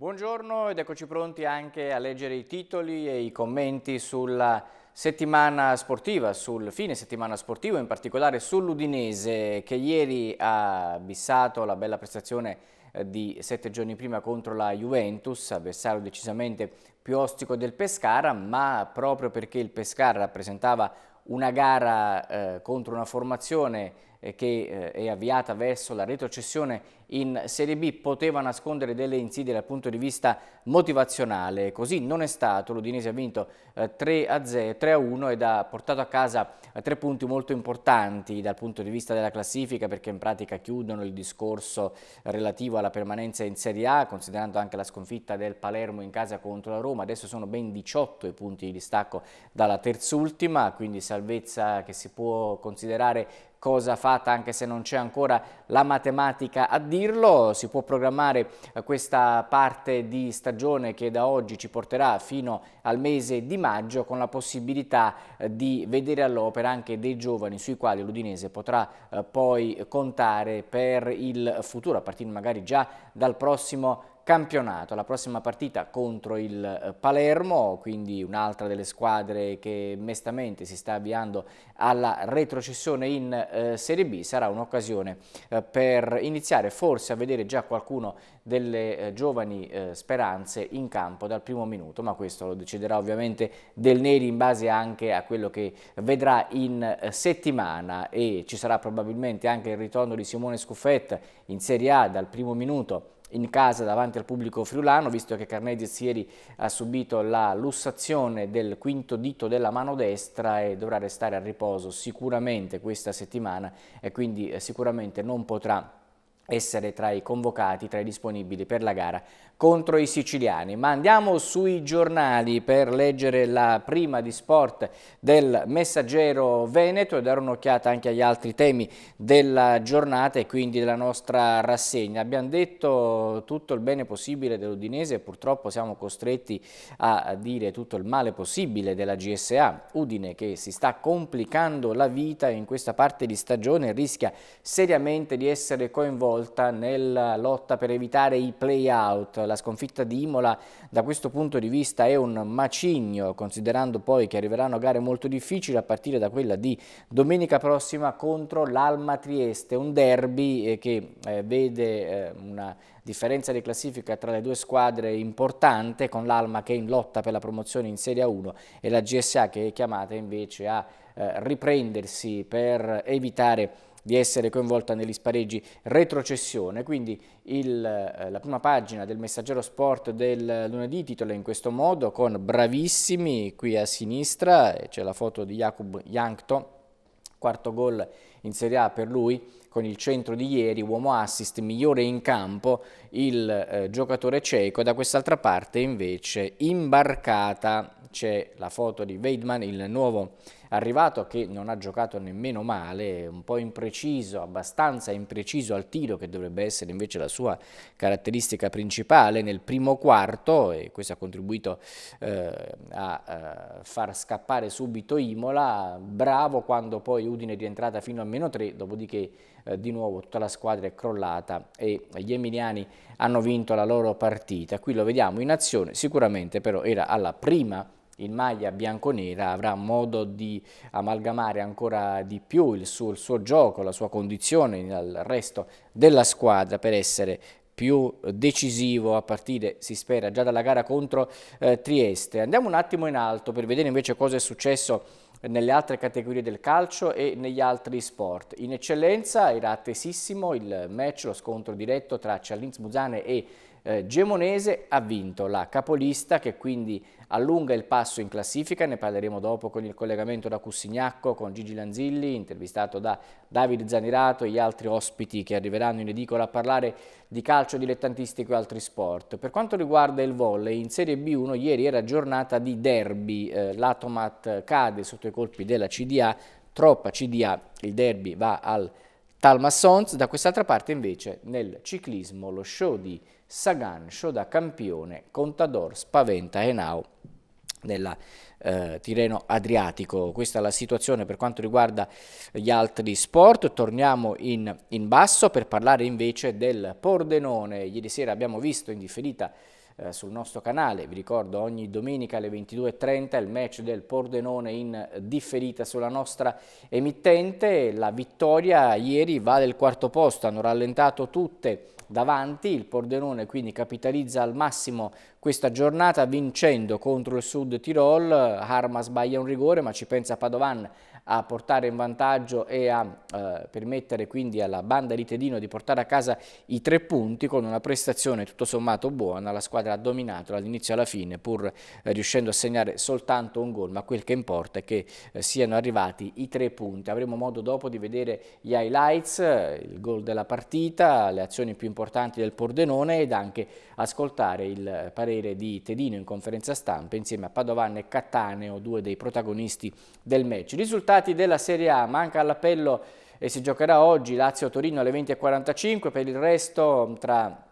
Buongiorno ed eccoci pronti anche a leggere i titoli e i commenti sulla settimana sportiva, sul fine settimana sportivo, in particolare sull'Udinese che ieri ha bissato la bella prestazione eh, di sette giorni prima contro la Juventus, avversario decisamente più ostico del Pescara, ma proprio perché il Pescara rappresentava una gara eh, contro una formazione eh, che eh, è avviata verso la retrocessione in Serie B poteva nascondere delle insidie dal punto di vista motivazionale. Così non è stato, l'Udinese ha vinto 3-1 eh, ed ha portato a casa eh, tre punti molto importanti dal punto di vista della classifica perché in pratica chiudono il discorso relativo alla permanenza in Serie A, considerando anche la sconfitta del Palermo in casa contro la Roma. Adesso sono ben 18 i punti di distacco dalla terzultima, quindi salvezza che si può considerare cosa fatta anche se non c'è ancora la matematica a dire capirlo, si può programmare eh, questa parte di stagione che da oggi ci porterà fino al mese di maggio con la possibilità eh, di vedere all'opera anche dei giovani sui quali l'Udinese potrà eh, poi contare per il futuro, a partire magari già dal prossimo campionato. La prossima partita contro il eh, Palermo, quindi un'altra delle squadre che mestamente si sta avviando alla retrocessione in eh, Serie B, sarà un'occasione eh, per iniziare forse a vedere già qualcuno delle eh, giovani eh, speranze in campo dal primo minuto, ma questo lo deciderà ovviamente Del Neri in base anche a quello che vedrà in eh, settimana e ci sarà probabilmente anche il ritorno di Simone Scuffet in Serie A dal primo minuto in casa davanti al pubblico friulano, visto che Carnedes ieri ha subito la lussazione del quinto dito della mano destra e dovrà restare a riposo sicuramente questa settimana e quindi eh, sicuramente non potrà essere tra i convocati, tra i disponibili per la gara contro i siciliani. Ma andiamo sui giornali per leggere la prima di sport del Messaggero Veneto e dare un'occhiata anche agli altri temi della giornata e quindi della nostra rassegna. Abbiamo detto tutto il bene possibile dell'Udinese e purtroppo siamo costretti a dire tutto il male possibile della GSA. Udine che si sta complicando la vita in questa parte di stagione rischia seriamente di essere coinvolto volta nella lotta per evitare i play-out. La sconfitta di Imola da questo punto di vista è un macigno, considerando poi che arriveranno gare molto difficili a partire da quella di domenica prossima contro l'Alma Trieste, un derby eh, che eh, vede eh, una differenza di classifica tra le due squadre importante con l'Alma che è in lotta per la promozione in Serie 1 e la GSA che è chiamata invece a riprendersi per evitare di essere coinvolta negli spareggi retrocessione, quindi il, eh, la prima pagina del messaggero sport del lunedì titola in questo modo con bravissimi qui a sinistra, c'è la foto di Jakub Jankto, quarto gol in Serie A per lui con il centro di ieri, uomo assist, migliore in campo il eh, giocatore cieco, da quest'altra parte invece imbarcata c'è la foto di Weidman, il nuovo arrivato che non ha giocato nemmeno male, un po' impreciso, abbastanza impreciso al tiro che dovrebbe essere invece la sua caratteristica principale nel primo quarto e questo ha contribuito eh, a eh, far scappare subito Imola, bravo quando poi Udine è rientrata fino a meno 3, dopodiché eh, di nuovo tutta la squadra è crollata e gli emiliani hanno vinto la loro partita. Qui lo vediamo in azione, sicuramente però era alla prima in maglia bianconera avrà modo di amalgamare ancora di più il suo, il suo gioco, la sua condizione al resto della squadra per essere più decisivo a partire, si spera, già dalla gara contro eh, Trieste. Andiamo un attimo in alto per vedere invece cosa è successo nelle altre categorie del calcio e negli altri sport. In eccellenza era attesissimo il match, lo scontro diretto tra Cialins Muzane e eh, Gemonese ha vinto la capolista che quindi allunga il passo in classifica, ne parleremo dopo con il collegamento da Cussignacco, con Gigi Lanzilli, intervistato da Davide Zanirato e gli altri ospiti che arriveranno in edicola a parlare di calcio dilettantistico e altri sport. Per quanto riguarda il volley, in Serie B1 ieri era giornata di derby, eh, l'Atomat cade sotto i colpi della CDA, troppa CDA, il derby va al Talma Sons, da quest'altra parte invece nel ciclismo lo show di Sagan, show da campione, Contador spaventa e Henao nella eh, Tireno Adriatico. Questa è la situazione per quanto riguarda gli altri sport. Torniamo in, in basso per parlare invece del Pordenone. Ieri sera abbiamo visto in differita eh, sul nostro canale. Vi ricordo ogni domenica alle 22.30 il match del Pordenone in differita sulla nostra emittente. La vittoria ieri va del quarto posto, hanno rallentato tutte davanti, il Pordenone quindi capitalizza al massimo questa giornata vincendo contro il Sud Tirol, Arma sbaglia un rigore ma ci pensa Padovan a portare in vantaggio e a eh, permettere quindi alla banda di Tedino di portare a casa i tre punti con una prestazione tutto sommato buona, la squadra ha dominato dall'inizio alla fine pur eh, riuscendo a segnare soltanto un gol, ma quel che importa è che eh, siano arrivati i tre punti. Avremo modo dopo di vedere gli highlights, eh, il gol della partita, le azioni più importanti del Pordenone ed anche ascoltare il eh, parere di Tedino in conferenza stampa insieme a Padovan e Cattaneo, due dei protagonisti del match. Risultato risultati della Serie A, manca all'appello e si giocherà oggi Lazio-Torino alle 20.45, per il resto tra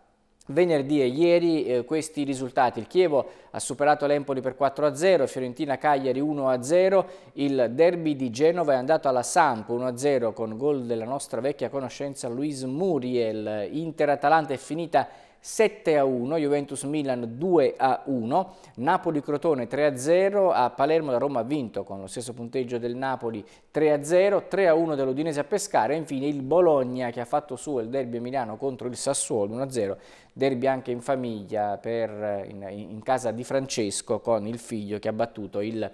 venerdì e ieri eh, questi risultati. Il Chievo ha superato l'Empoli per 4-0, Fiorentina-Cagliari 1-0, il derby di Genova è andato alla Samp 1-0 con gol della nostra vecchia conoscenza Luis Muriel, Inter-Atalanta è finita 7 a 1, Juventus Milan 2 a 1, Napoli Crotone 3 a 0, a Palermo la Roma ha vinto con lo stesso punteggio del Napoli 3 a 0, 3 a 1 dell'Udinese a Pescara e infine il Bologna che ha fatto suo il derby a Milano contro il Sassuolo 1 a 0, derby anche in famiglia per, in, in casa di Francesco con il figlio che ha battuto il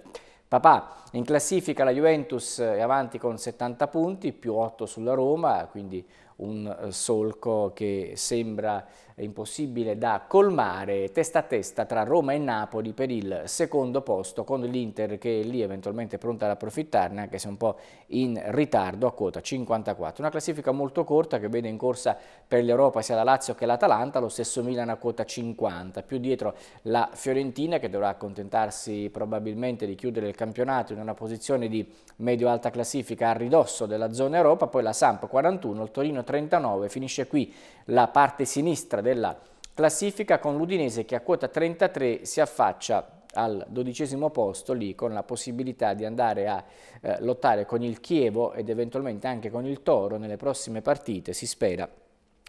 Papà, in classifica la Juventus è avanti con 70 punti, più 8 sulla Roma, quindi un solco che sembra impossibile da colmare, testa a testa tra Roma e Napoli per il secondo posto con l'Inter che è lì eventualmente pronta ad approfittarne anche se un po' in ritardo a quota 54. Una classifica molto corta che vede in corsa per l'Europa sia la Lazio che l'Atalanta, lo stesso Milan a quota 50, più dietro la Fiorentina che dovrà accontentarsi probabilmente di chiudere il campionato in una posizione di medio-alta classifica a ridosso della zona Europa, poi la Samp 41, il Torino 39, finisce qui la parte sinistra della classifica con l'Udinese che a quota 33 si affaccia al dodicesimo posto lì con la possibilità di andare a eh, lottare con il Chievo ed eventualmente anche con il Toro nelle prossime partite, si spera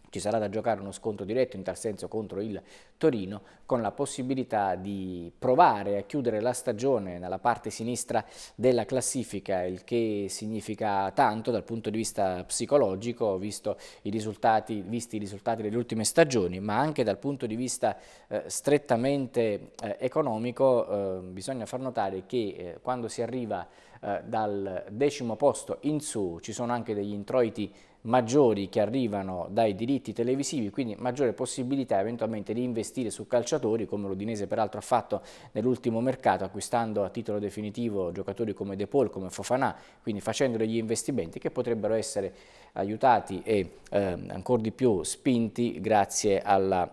ci sarà da giocare uno scontro diretto in tal senso contro il Torino con la possibilità di provare a chiudere la stagione nella parte sinistra della classifica, il che significa tanto dal punto di vista psicologico, visto i risultati, visti i risultati delle ultime stagioni, ma anche dal punto di vista eh, strettamente eh, economico eh, bisogna far notare che eh, quando si arriva eh, dal decimo posto in su ci sono anche degli introiti maggiori che arrivano dai diritti televisivi, quindi maggiore possibilità eventualmente di investire su calciatori, come l'Udinese peraltro ha fatto nell'ultimo mercato, acquistando a titolo definitivo giocatori come De Paul, come Fofanà, quindi facendo degli investimenti che potrebbero essere aiutati e eh, ancora di più spinti grazie alla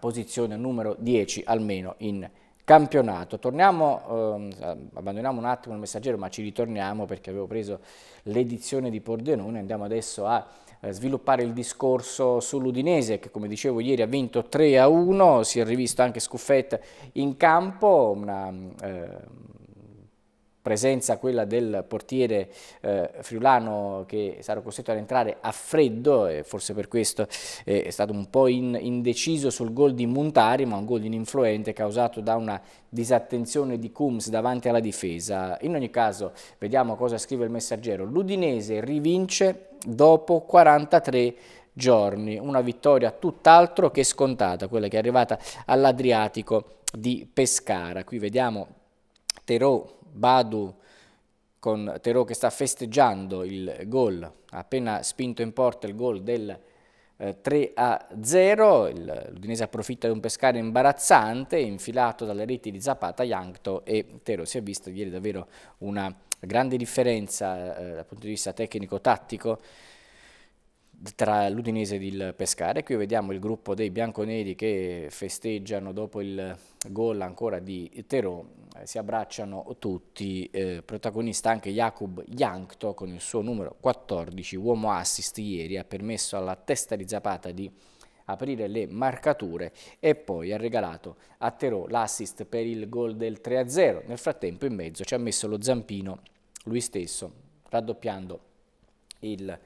posizione numero 10 almeno in campionato. Torniamo, ehm, abbandoniamo un attimo il messaggero, ma ci ritorniamo perché avevo preso l'edizione di Pordenone, andiamo adesso a eh, sviluppare il discorso sull'Udinese che come dicevo ieri ha vinto 3 a 1, si è rivisto anche Scuffetta in campo, una eh, presenza quella del portiere eh, friulano che sarà costretto ad entrare a freddo e forse per questo eh, è stato un po' in, indeciso sul gol di Montari ma un gol ininfluente causato da una disattenzione di Coombs davanti alla difesa. In ogni caso vediamo cosa scrive il messaggero. L'Udinese rivince dopo 43 giorni, una vittoria tutt'altro che scontata, quella che è arrivata all'Adriatico di Pescara. Qui vediamo Terò Badu con Terò che sta festeggiando il gol, ha appena spinto in porta il gol del eh, 3 0, l'Udinese approfitta di un pescare imbarazzante, infilato dalle reti di Zapata, Yankto e Terò. Si è visto ieri davvero una grande differenza eh, dal punto di vista tecnico-tattico tra l'Udinese ed il Pescara. E qui ecco, vediamo il gruppo dei bianconeri che festeggiano dopo il gol ancora di Terò. Eh, si abbracciano tutti, eh, protagonista anche Jakub Jankto con il suo numero 14, uomo assist ieri, ha permesso alla testa di Zapata di aprire le marcature e poi ha regalato a Terò l'assist per il gol del 3-0. Nel frattempo in mezzo ci ha messo lo zampino lui stesso, raddoppiando il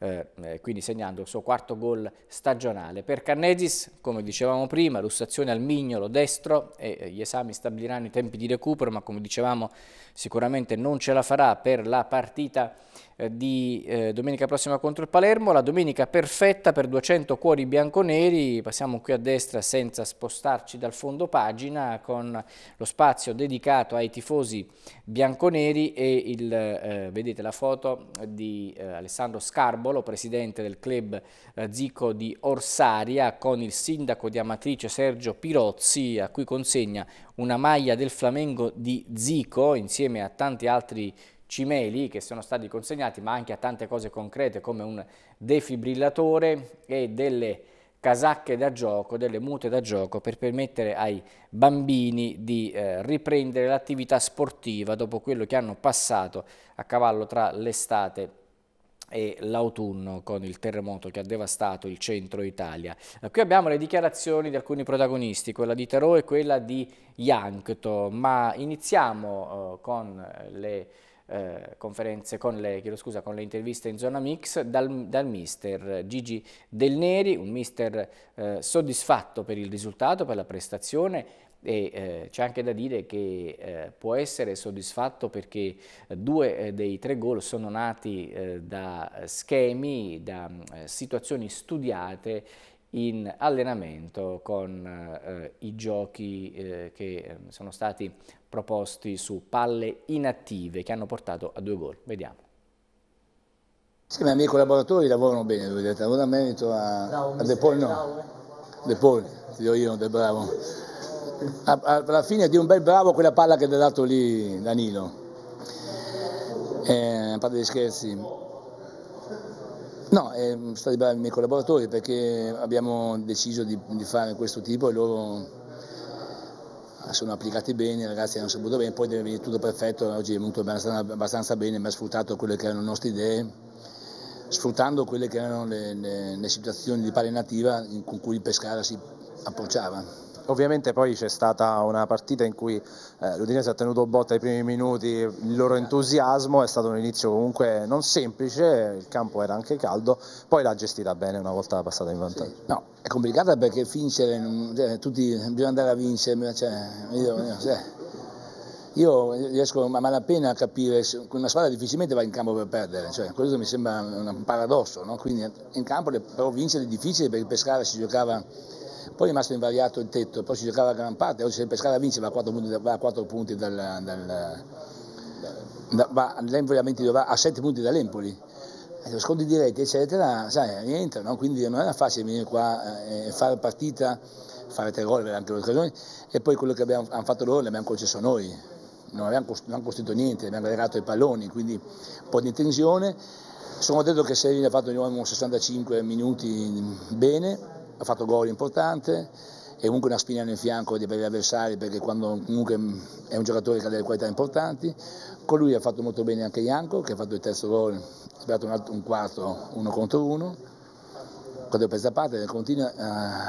eh, eh, quindi segnando il suo quarto gol stagionale. Per Carnesis, come dicevamo prima, lussazione al mignolo destro e eh, gli esami stabiliranno i tempi di recupero, ma come dicevamo sicuramente non ce la farà per la partita eh, di eh, domenica prossima contro il Palermo, la domenica perfetta per 200 cuori bianconeri, passiamo qui a destra senza spostarci dal fondo pagina con lo spazio dedicato ai tifosi bianconeri e il, eh, vedete la foto di eh, Alessandro Scarbolo, presidente del club eh, Zico di Orsaria con il sindaco di Amatrice Sergio Pirozzi a cui consegna una maglia del Flamengo di Zico insieme a tanti altri cimeli che sono stati consegnati, ma anche a tante cose concrete come un defibrillatore e delle casacche da gioco, delle mute da gioco per permettere ai bambini di eh, riprendere l'attività sportiva dopo quello che hanno passato a cavallo tra l'estate e l'autunno con il terremoto che ha devastato il centro Italia. Eh, qui abbiamo le dichiarazioni di alcuni protagonisti, quella di Tarò e quella di Yankto, ma iniziamo eh, con le eh, conferenze, con le, scusa, con le, interviste in zona mix dal, dal mister Gigi Del Neri, un mister eh, soddisfatto per il risultato, per la prestazione e eh, c'è anche da dire che eh, può essere soddisfatto perché eh, due eh, dei tre gol sono nati da schemi, da situazioni studiate in allenamento con eh, i giochi eh, che ehm, sono stati proposti su palle inattive che hanno portato a due gol. Vediamo. Sì, ma i miei collaboratori lavorano bene, vedete, lavoro a merito a, a De Paul no. De Paul, ti do io, De Bravo. A, alla fine di un bel bravo quella palla che ti ha dato lì Danilo. Eh, a parte degli scherzi. No, eh, sono stati bravi i miei collaboratori perché abbiamo deciso di, di fare questo tipo e loro eh, sono applicati bene, i ragazzi hanno saputo bene, poi deve venire tutto perfetto, oggi è venuto abbastanza bene, mi ha sfruttato quelle che erano le nostre idee, sfruttando quelle che erano le, le, le situazioni di pari nativa con cui il Pescara si approcciava. Ovviamente poi c'è stata una partita in cui eh, l'Udinese ha tenuto botta ai primi minuti, il loro entusiasmo è stato un inizio comunque non semplice, il campo era anche caldo, poi l'ha gestita bene una volta passata in vantaggio. Sì. No, è complicata perché vincere, cioè, tutti, bisogna andare a vincere, cioè, io, cioè, io, riesco a malapena a capire una squadra difficilmente va in campo per perdere, cioè, questo mi sembra un paradosso, no? quindi in campo però vincere è difficile perché il Pescara si giocava poi è rimasto invariato il tetto, poi si giocava a gran parte, oggi se il Pescara vince va a 4 punti, va a 4 punti dal, dal, da, va, l'Empoli a 22, va a 7 punti dall'Empoli. Eh, lo scontri diretti eccetera, sai, rientra, no? quindi non era facile venire qua eh, e eh, fare partita, fare tre gol per anche le occasioni e poi quello che abbiamo, hanno fatto loro l'abbiamo concesso noi, non abbiamo, costruito, non costruito niente, abbiamo regalato i palloni, quindi un po' di tensione. Sono contento che Serini ha fatto di nuovo 65 minuti bene, ha fatto gol importante e comunque una spina nel fianco dei gli avversari perché quando comunque è un giocatore che ha delle qualità importanti. Con lui ha fatto molto bene anche Ianco che ha fatto il terzo gol, ha sbagliato un, un quarto uno contro uno quando per a parte continua eh,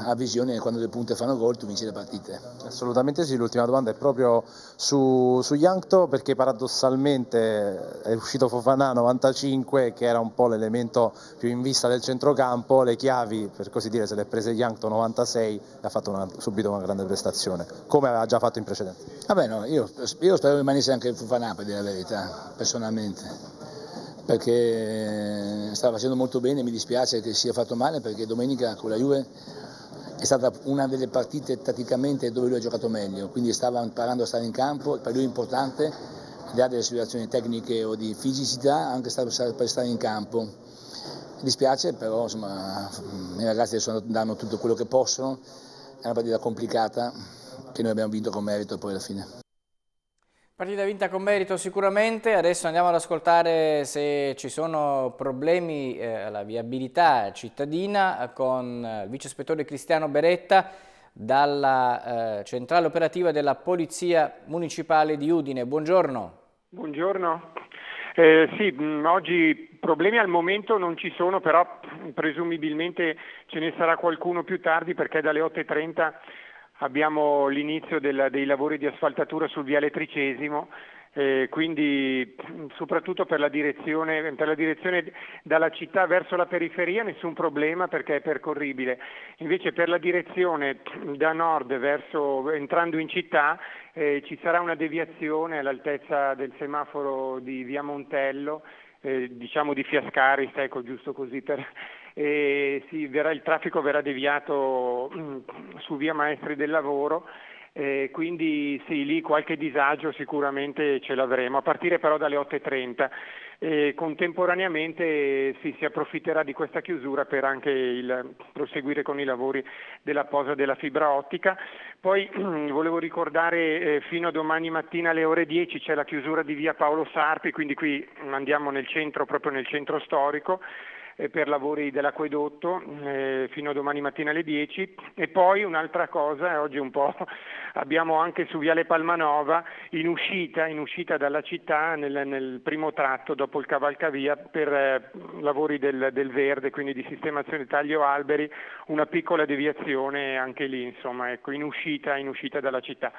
a visione quando le punte fanno gol tu vinci le partite. Assolutamente sì, l'ultima domanda è proprio su, su Yankto perché paradossalmente è uscito Fofanà 95 che era un po' l'elemento più in vista del centrocampo, le chiavi per così dire se le ha prese Yankto 96 e ha fatto una, subito una grande prestazione come aveva già fatto in precedenza. Vabbè no, io, io spero rimanesse anche Fofanà per dire la verità, personalmente perché eh, sta facendo molto bene, mi dispiace che sia fatto male perché domenica con la Juve è stata una delle partite tatticamente dove lui ha giocato meglio, quindi stava imparando a stare in campo, per lui è importante, al di là delle situazioni tecniche o di fisicità, anche per stare in campo. Mi dispiace, però insomma, i ragazzi adesso danno tutto quello che possono, è una partita complicata che noi abbiamo vinto con merito poi alla fine. Partita vinta con merito sicuramente, adesso andiamo ad ascoltare se ci sono problemi eh, alla viabilità cittadina con eh, il vice ispettore Cristiano Beretta dalla eh, centrale operativa della Polizia Municipale di Udine. Buongiorno. Buongiorno. Eh, sì, mm, oggi problemi al momento non ci sono, però presumibilmente ce ne sarà qualcuno più tardi perché dalle 8.30 abbiamo l'inizio della, dei lavori di asfaltatura sul viale Tricesimo, eh, quindi mm, soprattutto per la, per la, direzione, dalla città verso la periferia nessun problema perché è percorribile, invece per la direzione mm, da nord verso, entrando in città eh, ci sarà una deviazione all'altezza del semaforo di via Montello, eh, diciamo di Fiascaris, ecco giusto così per, sì, verrà, il traffico verrà deviato mm, su via Maestri del Lavoro. Eh, quindi sì, lì qualche disagio sicuramente ce l'avremo, a partire però dalle 8.30. Eh, contemporaneamente sì, si approfitterà di questa chiusura per anche il, proseguire con i lavori della posa della fibra ottica. Poi volevo ricordare eh, fino a domani mattina alle ore 10 c'è la chiusura di via Paolo Sarpi, quindi qui andiamo nel centro, proprio nel centro storico. Eh, per lavori dell'acquedotto eh, fino a domani mattina alle 10 e poi un'altra cosa, eh, oggi un po' abbiamo anche su Viale Palmanova in uscita, in uscita dalla città nel, nel, primo tratto dopo il cavalcavia per eh, lavori del, del, verde, quindi di sistemazione taglio alberi, una piccola deviazione anche lì insomma, ecco, in uscita, in uscita dalla città.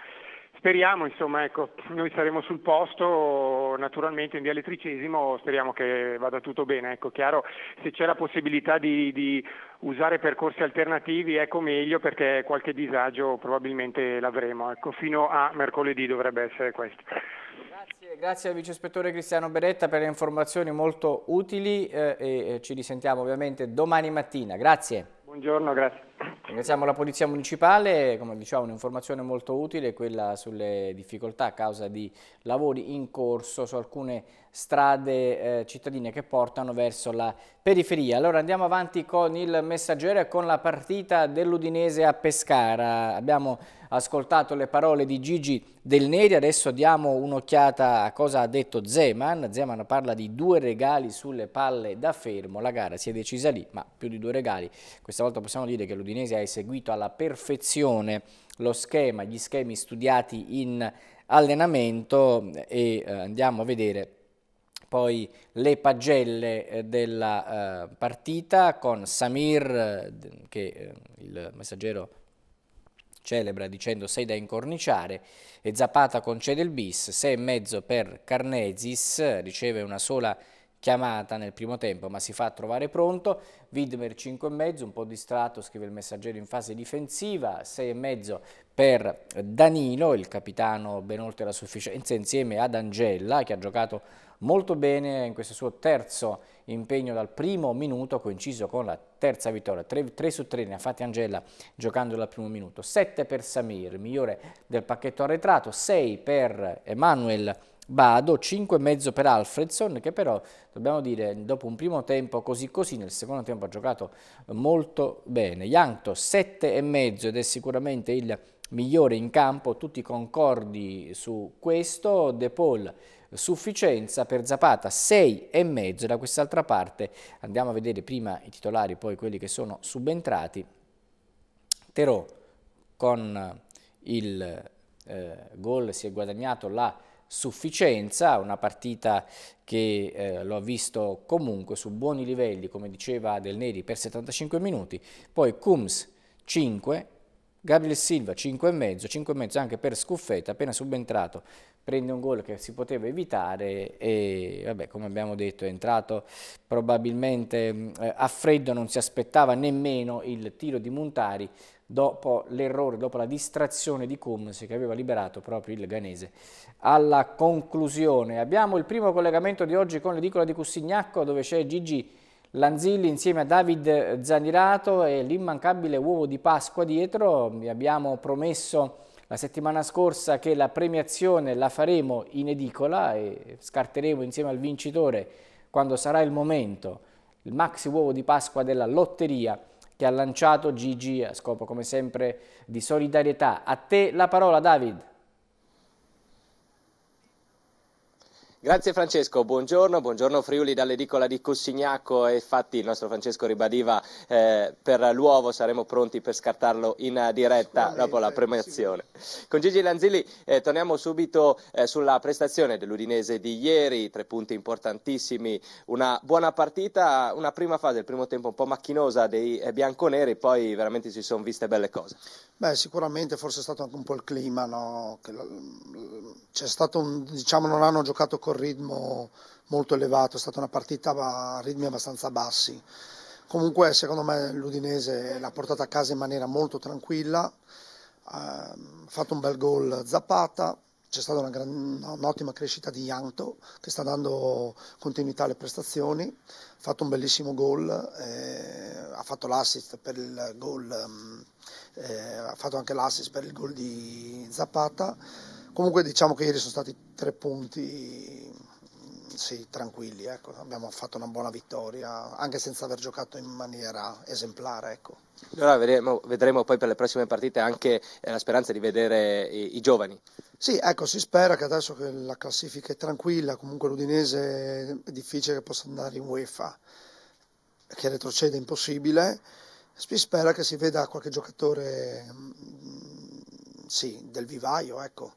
Speriamo, insomma, ecco, noi saremo sul posto, naturalmente in via elettricesimo, speriamo che vada tutto bene. Ecco, chiaro, se c'è la possibilità di, di usare percorsi alternativi, ecco meglio perché qualche disagio probabilmente l'avremo. Ecco, fino a mercoledì dovrebbe essere questo. Grazie, grazie al Vice Ispettore Cristiano Beretta per le informazioni molto utili eh, e eh, ci risentiamo ovviamente domani mattina. Grazie. Buongiorno, grazie. Ringraziamo la Polizia Municipale, come dicevamo un'informazione molto utile, quella sulle difficoltà a causa di lavori in corso su alcune strade eh, cittadine che portano verso la periferia. Allora andiamo avanti con il messaggero e con la partita dell'Udinese a Pescara. Abbiamo ascoltato le parole di Gigi Del Neri, adesso diamo un'occhiata a cosa ha detto Zeman. Zeman parla di due regali sulle palle da fermo, la gara si è decisa lì, ma più di due regali. Questa volta possiamo dire che l'Udinese l'Udinese ha eseguito alla perfezione lo schema, gli schemi studiati in allenamento e eh, andiamo a vedere poi le pagelle eh, della eh, partita con Samir eh, che eh, il messaggero celebra dicendo sei da incorniciare e Zapata concede il bis, sei e mezzo per Carnesis, riceve una sola chiamata nel primo tempo ma si fa trovare pronto, Widmer 5,5, un po' distratto, scrive il messaggero in fase difensiva, 6,5 per Danilo, il capitano ben oltre la sufficienza, insieme ad Angella che ha giocato molto bene in questo suo terzo impegno dal primo minuto, coinciso con la terza vittoria, 3, 3 su 3 ne ha fatti Angella giocando dal primo minuto, 7 per Samir, migliore del pacchetto arretrato, 6 per Emanuel Bado, 5,5 per Alfredson che però dobbiamo dire dopo un primo tempo così così nel secondo tempo ha giocato molto bene. Yankto 7,5 ed è sicuramente il migliore in campo, tutti concordi su questo, De Paul sufficienza per Zapata 6,5 da quest'altra parte andiamo a vedere prima i titolari poi quelli che sono subentrati Terò con il eh, gol si è guadagnato la sufficienza, una partita che eh, lo ha visto comunque su buoni livelli, come diceva Del Neri, per 75 minuti, poi Cums 5, Gabriel Silva 5,5, 5,5 anche per Scuffetta, appena subentrato prende un gol che si poteva evitare e vabbè, come abbiamo detto è entrato probabilmente mm, eh, a freddo, non si aspettava nemmeno il tiro di Montari, dopo l'errore, dopo la distrazione di Cummins che aveva liberato proprio il Ganese. Alla conclusione abbiamo il primo collegamento di oggi con l'edicola di Cussignacco dove c'è Gigi Lanzilli insieme a David Zanirato e l'immancabile uovo di Pasqua dietro. Vi abbiamo promesso la settimana scorsa che la premiazione la faremo in edicola e scarteremo insieme al vincitore quando sarà il momento il maxi uovo di Pasqua della lotteria che ha lanciato Gigi a eh, scopo come sempre di solidarietà. A te la parola David. Grazie Francesco, buongiorno, buongiorno Friuli dall'edicola di Cossignaco, e infatti il nostro Francesco ribadiva eh, per l'uovo saremo pronti per scartarlo in diretta dopo la premiazione. Con Gigi Lanzilli eh, torniamo subito eh, sulla prestazione dell'Udinese di ieri, tre punti importantissimi, una buona partita, una prima fase, il primo tempo un po' macchinosa dei eh, bianconeri, poi veramente si sono viste belle cose. Beh, sicuramente forse è stato anche un po' il clima, no? C'è stato un, diciamo non hanno giocato così con ritmo molto elevato, è stata una partita a ritmi abbastanza bassi. Comunque secondo me l'Udinese l'ha portata a casa in maniera molto tranquilla, ehm, ha fatto un bel gol Zapata, c'è stata una gran, un'ottima crescita di Yanto che sta dando continuità alle prestazioni, ha fatto un bellissimo gol, eh, ha fatto l'assist per il gol, ehm, eh, ha fatto anche l'assist per il gol di Zapata Comunque diciamo che ieri sono stati tre punti mm, sì, tranquilli, ecco. abbiamo fatto una buona vittoria, anche senza aver giocato in maniera esemplare. Ecco. Allora vedremo, vedremo, poi per le prossime partite anche eh, la speranza di vedere i, i giovani. Sì, ecco, si spera che adesso che la classifica è tranquilla, comunque l'Udinese è difficile che possa andare in UEFA, che retrocede è impossibile, si spera che si veda qualche giocatore mm, sì, del vivaio, ecco.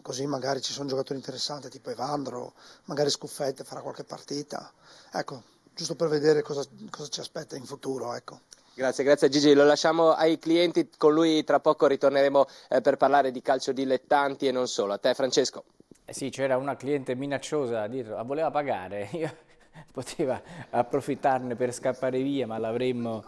Così magari ci sono giocatori interessanti tipo Evandro, magari Scuffette farà qualche partita. Ecco, giusto per vedere cosa, cosa ci aspetta in futuro, ecco. Grazie, grazie Gigi. Lo lasciamo ai clienti, con lui tra poco ritorneremo eh, per parlare di calcio dilettanti e non solo. A te Francesco. Eh sì, c'era una cliente minacciosa dietro, la voleva pagare. Io poteva approfittarne per scappare via, ma l'avremmo,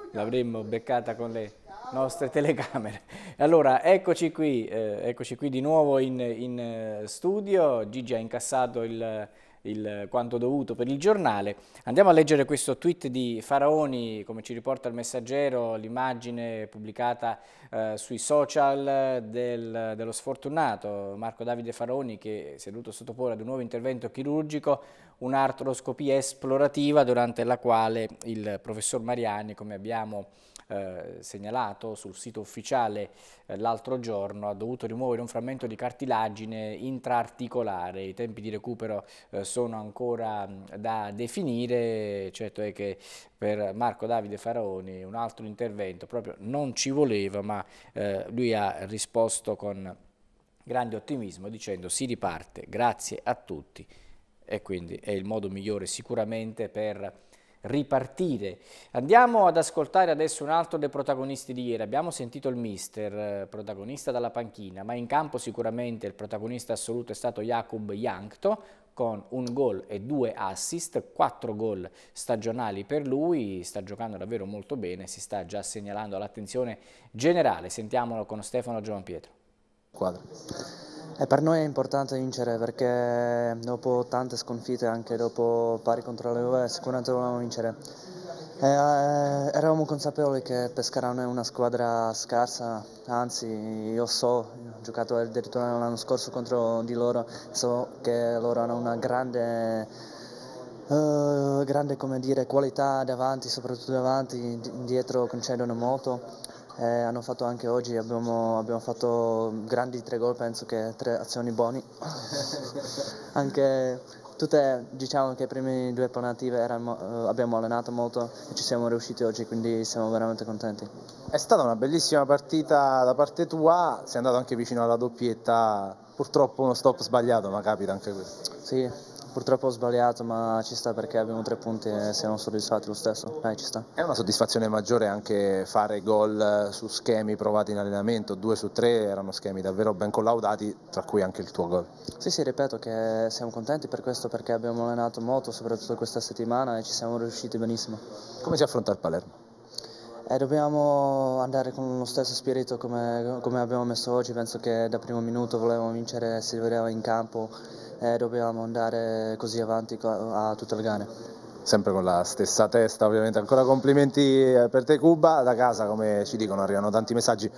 beccata con le, nostre telecamere. Allora, eccoci qui, eh, eccoci qui di nuovo in, in, eh, studio. Gigi ha incassato il, il, quanto dovuto per il giornale. Andiamo a leggere questo tweet di Faraoni, come ci riporta il messaggero, l'immagine pubblicata eh, sui social del, dello sfortunato Marco Davide Faraoni che si è dovuto sottoporre ad un nuovo intervento chirurgico, un'artroscopia esplorativa durante la quale il professor Mariani, come abbiamo eh, segnalato sul sito ufficiale eh, l'altro giorno, ha dovuto rimuovere un frammento di cartilagine intraarticolare. I tempi di recupero eh, sono ancora mh, mm, da definire, certo è che per Marco Davide Faraoni un altro intervento proprio non ci voleva, ma eh, lui ha risposto con grande ottimismo dicendo si riparte, grazie a tutti e quindi è il modo migliore sicuramente per ripartire. Andiamo ad ascoltare adesso un altro dei protagonisti di ieri. Abbiamo sentito il mister, eh, protagonista dalla panchina, ma in campo sicuramente il protagonista assoluto è stato Jakub Jankto con un gol e due assist, quattro gol stagionali per lui, sta giocando davvero molto bene, si sta già segnalando all'attenzione generale. Sentiamolo con Stefano Giovanpietro. Quadro. E eh, per noi è importante vincere perché dopo tante sconfitte, anche dopo pari contro la Juve, sicuramente volevamo vincere. E, eh, eh, eravamo consapevoli che Pescara non è una squadra scarsa, anzi io so, ho giocato addirittura l'anno scorso contro di loro, so che loro hanno una grande, eh, grande dire, qualità davanti, soprattutto davanti, dietro concedono molto eh, hanno fatto anche oggi, abbiamo, abbiamo fatto grandi tre gol, penso che tre azioni buone. anche tutte, diciamo che i primi due penaltive erano, eh, abbiamo allenato molto e ci siamo riusciti oggi, quindi siamo veramente contenti. È stata una bellissima partita da parte tua, sei andato anche vicino alla doppietta, purtroppo uno stop sbagliato, ma capita anche questo. Sì, Purtroppo ho sbagliato, ma ci sta perché abbiamo tre punti e siamo soddisfatti lo stesso. Dai, ci sta. È una soddisfazione maggiore anche fare gol su schemi provati in allenamento, due su tre erano schemi davvero ben collaudati, tra cui anche il tuo gol. Sì, sì, ripeto che siamo contenti per questo perché abbiamo allenato molto, soprattutto questa settimana e ci siamo riusciti benissimo. Come si affronta il Palermo? Eh, dobbiamo andare con lo stesso spirito come, come abbiamo messo oggi, penso che da primo minuto volevamo vincere, si vedeva in campo eh, dobbiamo andare così avanti a tutte le gare. Sempre con la stessa testa ovviamente, ancora complimenti eh, per te Cuba, da casa come ci dicono arrivano tanti messaggi,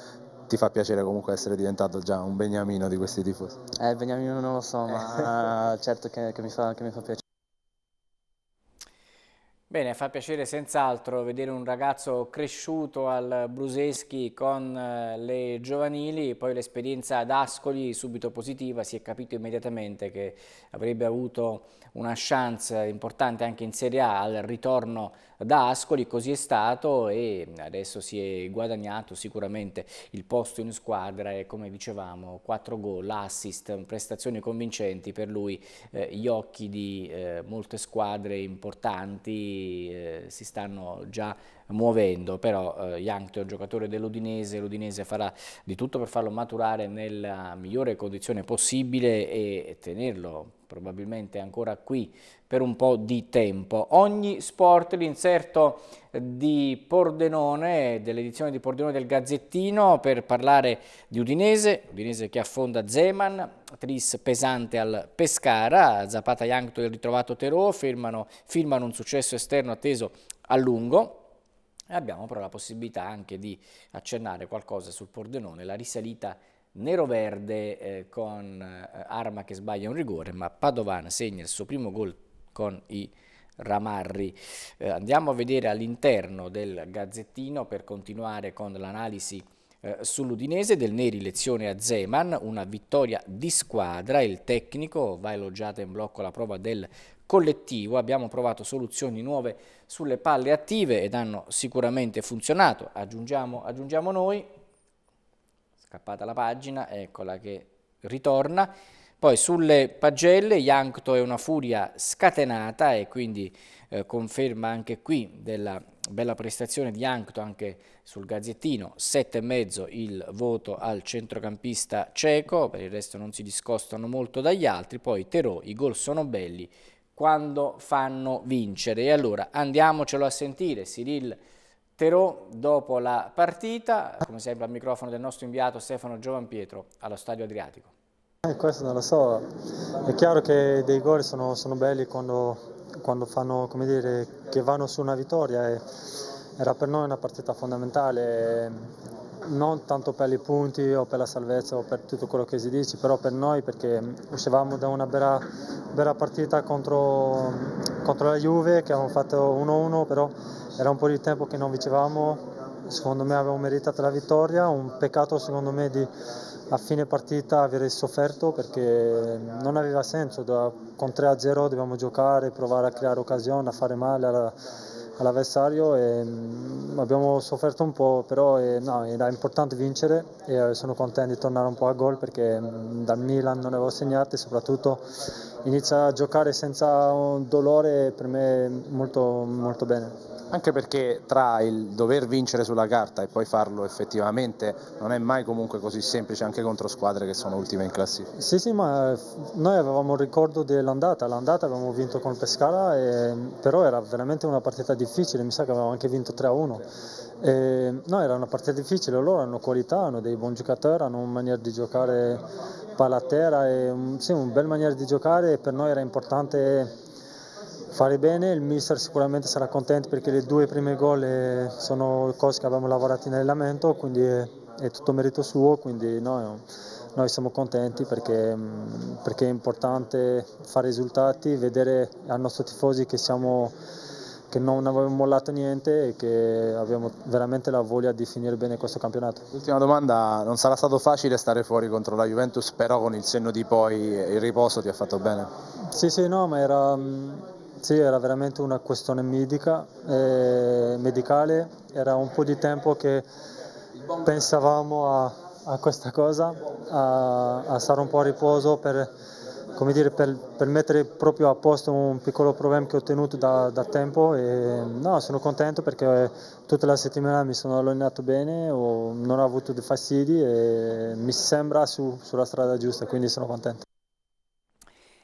ti fa piacere comunque essere diventato già un beniamino di questi tifosi? Eh, beniamino non lo so, ma certo che, che, mi, fa, che mi fa piacere. Bene, fa piacere senz'altro vedere un ragazzo cresciuto al Bruseschi con eh, le giovanili, poi l'esperienza ad Ascoli subito positiva, si è capito immediatamente che avrebbe avuto una chance importante anche in Serie A al ritorno da Ascoli, così è stato e adesso si è guadagnato sicuramente il posto in squadra e come dicevamo 4 gol, assist, prestazioni convincenti per lui, eh, gli occhi di eh, molte squadre importanti eh, si stanno già muovendo, però eh, Young è un giocatore dell'Udinese, l'Udinese farà di tutto per farlo maturare nella migliore condizione possibile e, tenerlo probabilmente ancora qui per un po' di tempo. Ogni sport, l'inserto di Pordenone, dell'edizione di Pordenone del Gazzettino, per parlare di Udinese, Udinese che affonda Zeman, Tris pesante al Pescara, Zapata Yankto e ritrovato Terò, firmano, firmano un successo esterno atteso a lungo, e abbiamo però la possibilità anche di accennare qualcosa sul Pordenone, la risalita nero-verde eh, con eh, Arma che sbaglia un rigore, ma Padovan segna il suo primo gol con i Ramarri. Eh, andiamo a vedere all'interno del Gazzettino per continuare con l'analisi eh, sull'Udinese del Neri lezione a Zeman, una vittoria di squadra, il tecnico va elogiata in blocco la prova del collettivo, abbiamo provato soluzioni nuove sulle palle attive ed hanno sicuramente funzionato, aggiungiamo, aggiungiamo noi, scappata la pagina, eccola che ritorna, poi sulle pagelle Yankto è una furia scatenata e quindi eh, conferma anche qui della bella prestazione di Yankto anche sul gazzettino, 7,5 il voto al centrocampista cieco, per il resto non si discostano molto dagli altri, poi Terò, i gol sono belli, quando fanno vincere. E allora andiamocelo a sentire, Cyril Terò dopo la partita, come sempre al microfono del nostro inviato Stefano Giovan allo Stadio Adriatico. Eh, questo non lo so, è chiaro che dei gol sono, sono belli quando, quando, fanno, come dire, che vanno su una vittoria e era per noi una partita fondamentale non tanto per i punti o per la salvezza o per tutto quello che si dice, però per noi perché uscivamo da una bella, bella partita contro, contro, la Juve che avevamo fatto 1-1, però era un po' di tempo che non vincevamo, secondo me avevamo meritato la vittoria, un peccato secondo me di a fine partita avere sofferto perché non aveva senso, da, con 3-0 dobbiamo giocare, provare a creare occasione, a fare male. Alla, all'avversario e mm, abbiamo sofferto un po', però è, no, era importante vincere e eh, sono contento di tornare un po' a gol perché mm, dal Milan non ne avevo segnate, soprattutto inizia a giocare senza un dolore per me molto, molto bene. Anche perché tra il dover vincere sulla carta e poi farlo effettivamente non è mai comunque così semplice anche contro squadre che sono ultime in classifica. Sì, sì, ma noi avevamo il ricordo dell'andata, l'andata avevamo vinto con Pescara, e, però era veramente una partita difficile, mi sa che avevamo anche vinto 3-1. E, ehm, no, era una partita difficile, loro hanno qualità, hanno dei buoni giocatori, hanno una maniera di giocare palla a terra, e, sì, un bel maniera di giocare per noi era importante fare bene, il mister sicuramente sarà contento perché le due prime gol eh, sono cose che abbiamo lavorato in allenamento, quindi è, è tutto merito suo, quindi no, noi, siamo contenti perché, mm, perché è importante fare risultati, vedere al nostro tifosi che siamo che non avevamo mollato niente e che avevamo veramente la voglia di finire bene questo campionato. Ultima domanda, non sarà stato facile stare fuori contro la Juventus, però con il senno di poi il riposo ti ha fatto bene? Sì, sì, no, ma era, mm, sì, era veramente una questione medica, eh, medicale, era un po' di tempo che pensavamo a, a questa cosa, a, a stare un po' a riposo per come dire, per, per, mettere proprio a posto un piccolo problema che ho tenuto da, da tempo. E, no, sono contento perché tutta la settimana mi sono allenato bene, ho, non ho avuto dei fastidi e mi sembra su, sulla strada giusta, quindi sono contento.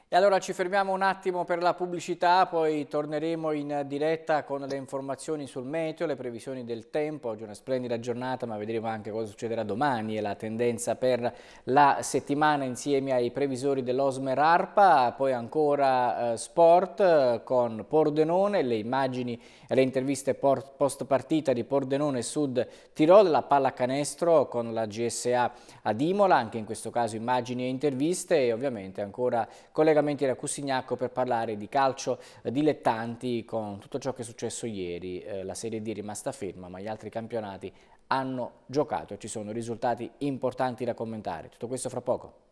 E allora ci fermiamo un attimo per la pubblicità, poi torneremo in diretta con le informazioni sul meteo, le previsioni del tempo, oggi è una splendida giornata ma vedremo anche cosa succederà domani e la tendenza per la settimana insieme ai previsori dell'Osmer Arpa, poi ancora eh, sport eh, con Pordenone, le immagini e le interviste post partita di Pordenone Sud Tirol, la pallacanestro con la GSA ad Imola, anche in questo caso immagini e interviste e ovviamente ancora collegamento collegamenti da Cusignacco per parlare di calcio eh, dilettanti con tutto ciò che è successo ieri. Eh, la Serie D è rimasta ferma, ma gli altri campionati hanno giocato e ci sono risultati importanti da commentare. Tutto questo fra poco.